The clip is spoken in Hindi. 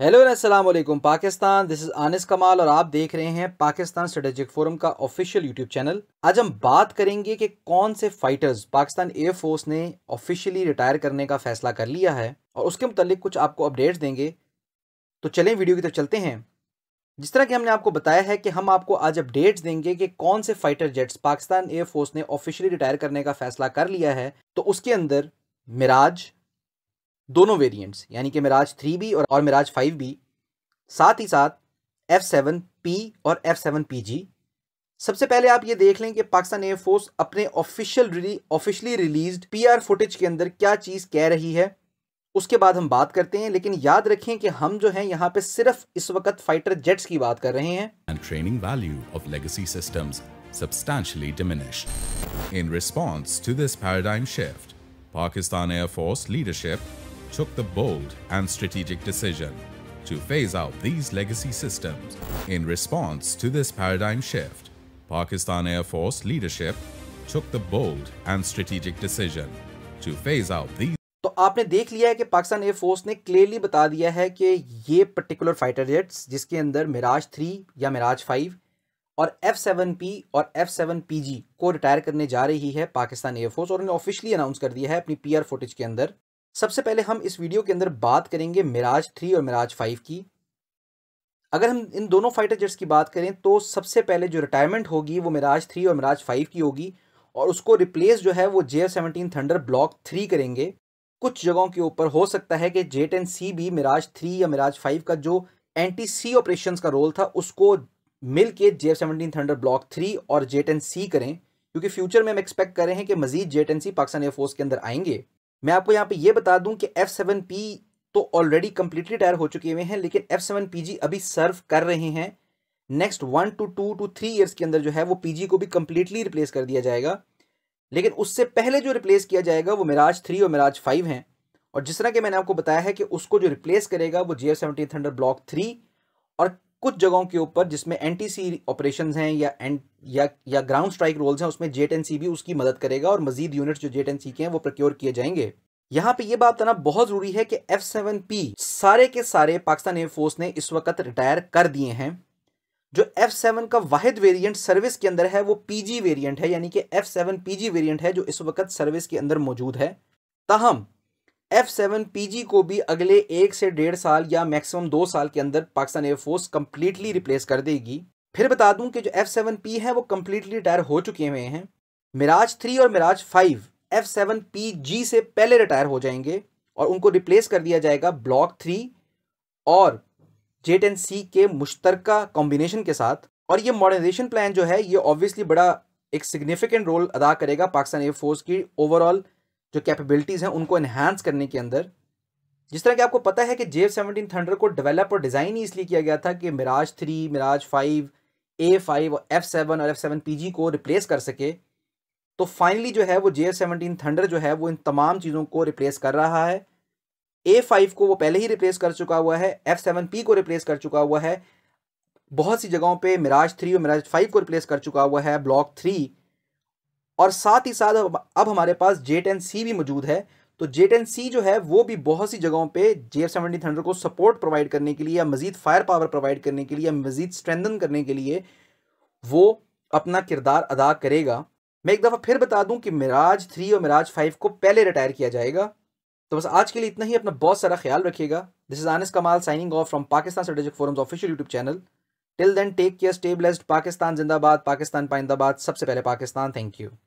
हेलो अस्सलाम वालेकुम पाकिस्तान दिस इज़ आनिस कमाल और आप देख रहे हैं पाकिस्तान स्ट्रेटेजिक फोरम का ऑफिशियल यूट्यूब चैनल आज हम बात करेंगे कि कौन से फाइटर्स पाकिस्तान एयरफोर्स ने ऑफिशियली रिटायर करने का फैसला कर लिया है और उसके मुतालिक कुछ आपको अपडेट्स देंगे तो चलें वीडियो की तरफ चलते हैं जिस तरह कि हमने आपको बताया है कि हम आपको आज अपडेट्स देंगे कि कौन से फाइटर जेट्स पाकिस्तान एयरफोर्स ने ऑफिशियली रिटायर करने का फैसला कर लिया है तो उसके अंदर मिराज दोनों वेरिएंट्स यानी कि मिराज थ्री बी और, मिराज फाइव बी साथ ही साथ एफ़ सेवन पी और एफ़ सेवन पी जी सबसे पहले आप ये देख लें कि पाकिस्तान एयरफोर्स अपने ऑफिशियल रिली रिलीज पी आर फुटेज के अंदर क्या चीज़ कह रही है उसके बाद हम बात करते हैं लेकिन याद रखें कि हम जो हैं यहाँ पे सिर्फ इस वक्त फाइटर जेट्स की बात कर रहे हैं and training value of legacy systems substantially diminished. In response to this paradigm shift, Pakistan Air Force leadership took the bold and strategic decision to phase out these legacy systems. In response to this paradigm shift, Pakistan Air Force leadership took the bold and strategic decision to phase out these तो आपने देख लिया है कि पाकिस्तान एयर फोर्स ने क्लियरली बता दिया है कि ये पर्टिकुलर फाइटर जेट्स जिसके अंदर मिराज 3 या मिराज 5 और F7P और F7PG को रिटायर करने जा रही है पाकिस्तान एयरफोर्स और उन्होंने ऑफिशियली अनाउंस कर दिया है अपनी पी आर फुटेज के अंदर सबसे पहले हम इस वीडियो के अंदर बात करेंगे मिराज थ्री और मिराज फाइव की अगर हम इन दोनों फाइटर जेट्स की बात करें तो सबसे पहले जो रिटायरमेंट होगी वो मिराज थ्री और मिराज फाइव की होगी और उसको रिप्लेस जो है वो J F seventeen thunder block three करेंगे कुछ जगहों के ऊपर हो सकता है कि जे टेन सी भी मिराज थ्री या मिराज फाइव का जो एंटी सी ऑपरेशन का रोल था उसको मिल के J F seventeen thunder block three और जे टेन सी करें क्योंकि फ्यूचर में हम एक्सपेक्ट कर रहे हैं कि मजीद J ten C Pakistan air force के अंदर आएंगे मैं आपको यहाँ पे ये बता दूं कि एफ सेवन पी तो ऑलरेडी कम्प्लीटली टायर हो चुके हुए हैं लेकिन एफ सेवन पी जी अभी सर्व कर रहे हैं next one two two two three years के अंदर जो है वो पी जी को भी कम्प्लीटली रिप्लेस कर दिया जाएगा लेकिन उससे पहले जो रिप्लेस किया जाएगा वो मिराज थ्री और मिराज फाइव हैं और जिस तरह के मैंने आपको बताया है कि उसको जो रिप्लेस करेगा वो G F seventeen thunder block three और कुछ जगहों के ऊपर जिसमें एन टी सी ऑपरेशन हैं या एंट या या ग्राउंड स्ट्राइक रोल्स हैं उसमें जेट एंड सी भी उसकी मदद करेगा और मजीद यूनिट्स जो जेट एंड सी के हैं वो प्रोक्योर किए जाएंगे यहाँ पे ये बात बताना बहुत जरूरी है कि एफ सेवन पी सारे के सारे पाकिस्तान एयरफोर्स ने इस वक्त रिटायर कर दिए हैं जो एफ सेवन का वाहिद वेरिएंट सर्विस के अंदर है वो पीजी वेरिएंट है यानी कि एफ सेवन पीजी वेरिएंट है जो इस वक्त सर्विस के अंदर मौजूद है ताहम एफ सेवन पी को भी अगले एक से डेढ़ साल या मैक्सिमम दो साल के अंदर पाकिस्तान एयरफोर्स कम्प्लीटली रिप्लेस कर देगी फिर बता दूं कि जो एफ सेवन पी है वो कम्प्लीटली रिटायर हो चुके हुए हैं मिराज थ्री और Mirage five F seven P G से पहले रिटायर हो जाएंगे और उनको रिप्लेस कर दिया जाएगा ब्लॉक थ्री और जे टेन सी के मुश्तर कॉम्बिनेशन के साथ और ये मॉडर्नाइजेशन प्लान जो है ये ऑब्वियसली बड़ा एक सिग्निफिकेंट रोल अदा करेगा पाकिस्तान एयरफोर्स की ओवरऑल जो कैपेबिलिटीज़ हैं उनको एनहांस करने के अंदर जिस तरह कि आपको पता है कि जेव सेवनटीन थंडर को डेवलप और डिज़ाइन ही इसलिए किया गया था कि Mirage three Mirage five A five और एफ सेवन और एफ सेवन पी जी को रिप्लेस कर सके तो फाइनली जो है वो जे एफ सेवनटीन थंडर जो है वो इन तमाम चीज़ों को रिप्लेस कर रहा है ए फाइव को वो पहले ही रिप्लेस कर चुका हुआ है एफ सेवन पी को रिप्लेस कर चुका हुआ है बहुत सी जगहों पे मिराज थ्री और मिराज फाइव को रिप्लेस कर चुका हुआ है ब्लॉक थ्री और साथ ही साथ अब हमारे पास जेट टेन सी भी मौजूद है तो जेट टेन सी जो है वो भी बहुत सी जगहों पे जे एफ सेवेंटी थंडर को सपोर्ट प्रोवाइड करने के लिए या मजीद फायर पावर प्रोवाइड करने के लिए या मजीद स्ट्रेंथन करने के लिए वो अपना किरदार अदा करेगा मैं एक दफ़ा फिर बता दूं कि मिराज थ्री और मिराज फाइव को पहले रिटायर किया जाएगा तो बस आज के लिए इतना ही अपना बहुत सारा ख्याल रखिएगा this is Anis Kamal signing off from Pakistan strategic forum's official YouTube channel till then take care stay blessed Pakistan जिंदाबाद पाकिस्तान पाइंदाबाद सबसे पहले पाकिस्तान थैंक यू